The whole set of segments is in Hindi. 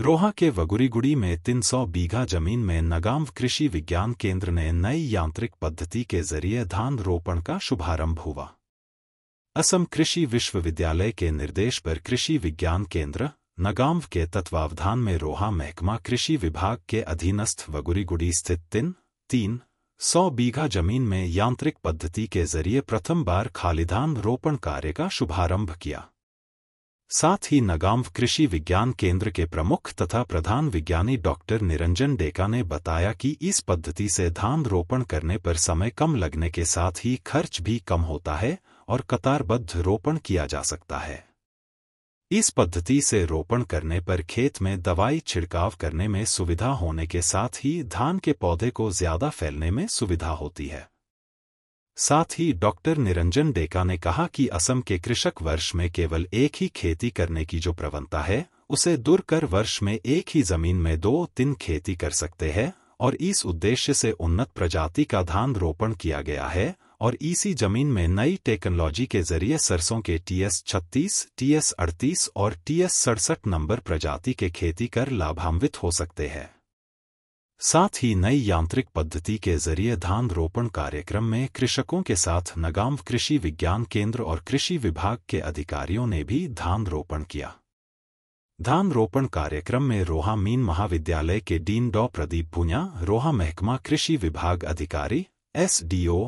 रोहा के वगुरीगुड़ी में 300 बीघा जमीन में नगाम्व कृषि विज्ञान केंद्र ने नई यांत्रिक पद्धति के जरिए धान रोपण का शुभारंभ हुआ असम कृषि विश्वविद्यालय के निर्देश पर कृषि विज्ञान केंद्र नगाम्व के तत्वावधान में रोहा महकमा कृषि विभाग के अधीनस्थ वगुरीगुड़ी स्थित तीन तीन सौ बीघा जमीन में यांत्रिक पद्धति के जरिए प्रथम बार खालिधान रोपण कार्य का शुभारंभ किया साथ ही नगाम्व कृषि विज्ञान केंद्र के प्रमुख तथा प्रधान विज्ञानी डॉक्टर निरंजन डेका ने बताया कि इस पद्धति से धान रोपण करने पर समय कम लगने के साथ ही खर्च भी कम होता है और कतारबद्ध रोपण किया जा सकता है इस पद्धति से रोपण करने पर खेत में दवाई छिड़काव करने में सुविधा होने के साथ ही धान के पौधे को ज्यादा फैलने में सुविधा होती है साथ ही डॉक्टर निरंजन डेका ने कहा कि असम के कृषक वर्ष में केवल एक ही खेती करने की जो प्रवणता है उसे दूर कर वर्ष में एक ही जमीन में दो तीन खेती कर सकते हैं और इस उद्देश्य से उन्नत प्रजाति का धान रोपण किया गया है और इसी जमीन में नई टेक्नोलॉजी के जरिए सरसों के टीएस 36, टीएस 38 और टीएस सड़सठ नंबर प्रजाति के खेती कर लाभान्वित हो सकते हैं साथ ही नई यांत्रिक पद्धति के जरिए धान रोपण कार्यक्रम में कृषकों के साथ नगाम कृषि विज्ञान केंद्र और कृषि विभाग के अधिकारियों ने भी धान रोपण किया धान रोपण कार्यक्रम में रोहा मीन महाविद्यालय के डीन डॉ प्रदीप भूनिया रोहा महकमा कृषि विभाग अधिकारी SDO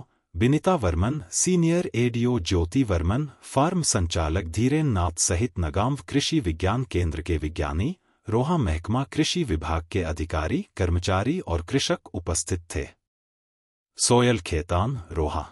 Binita Barman senior ADO Jyoti Barman farm संचालक धीरेन्द्र नाथ सहित नगाम्व कृषि विज्ञान केंद्र के विज्ञानी रोहा महकमा कृषि विभाग के अधिकारी कर्मचारी और कृषक उपस्थित थे सोयल खेतान रोहा